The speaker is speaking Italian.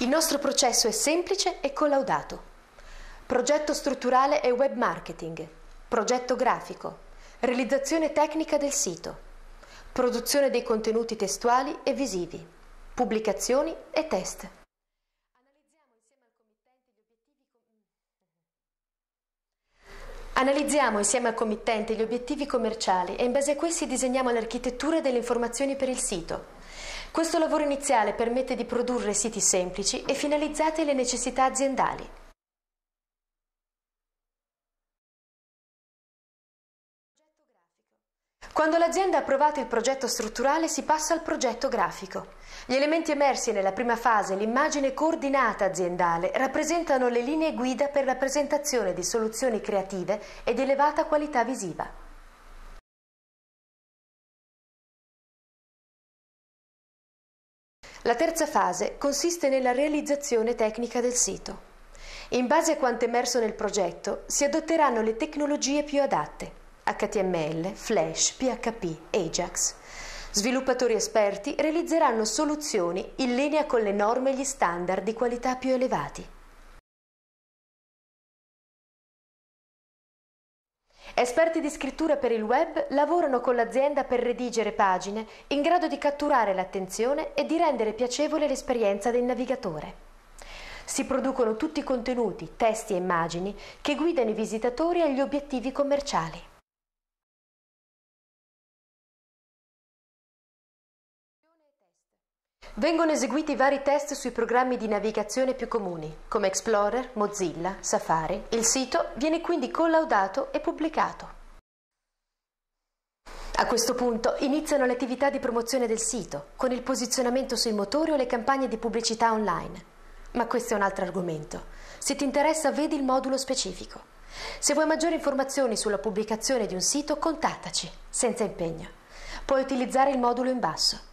Il nostro processo è semplice e collaudato. Progetto strutturale e web marketing, progetto grafico, realizzazione tecnica del sito, produzione dei contenuti testuali e visivi, pubblicazioni e test. Analizziamo insieme al committente gli obiettivi commerciali e in base a questi disegniamo l'architettura delle informazioni per il sito. Questo lavoro iniziale permette di produrre siti semplici e finalizzati alle necessità aziendali. Quando l'azienda ha approvato il progetto strutturale si passa al progetto grafico. Gli elementi emersi nella prima fase, l'immagine coordinata aziendale, rappresentano le linee guida per la presentazione di soluzioni creative ed elevata qualità visiva. La terza fase consiste nella realizzazione tecnica del sito. In base a quanto emerso nel progetto, si adotteranno le tecnologie più adatte HTML, Flash, PHP, Ajax. Sviluppatori esperti realizzeranno soluzioni in linea con le norme e gli standard di qualità più elevati. Esperti di scrittura per il web lavorano con l'azienda per redigere pagine in grado di catturare l'attenzione e di rendere piacevole l'esperienza del navigatore. Si producono tutti i contenuti, testi e immagini che guidano i visitatori agli obiettivi commerciali. Vengono eseguiti vari test sui programmi di navigazione più comuni, come Explorer, Mozilla, Safari. Il sito viene quindi collaudato e pubblicato. A questo punto iniziano le attività di promozione del sito, con il posizionamento sui motori o le campagne di pubblicità online. Ma questo è un altro argomento. Se ti interessa vedi il modulo specifico. Se vuoi maggiori informazioni sulla pubblicazione di un sito, contattaci, senza impegno. Puoi utilizzare il modulo in basso.